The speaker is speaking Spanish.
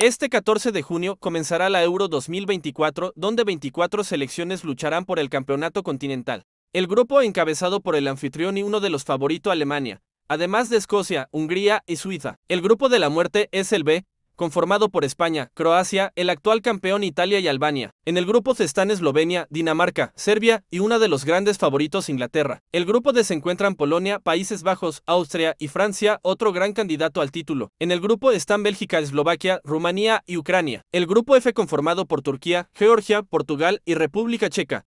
Este 14 de junio comenzará la Euro 2024, donde 24 selecciones lucharán por el campeonato continental. El grupo encabezado por el anfitrión y uno de los favoritos Alemania, además de Escocia, Hungría y Suiza. El grupo de la muerte es el B, conformado por España, Croacia, el actual campeón Italia y Albania. En el grupo se están Eslovenia, Dinamarca, Serbia y uno de los grandes favoritos Inglaterra. El grupo D se encuentran Polonia, Países Bajos, Austria y Francia, otro gran candidato al título. En el grupo están Bélgica, Eslovaquia, Rumanía y Ucrania. El grupo F conformado por Turquía, Georgia, Portugal y República Checa.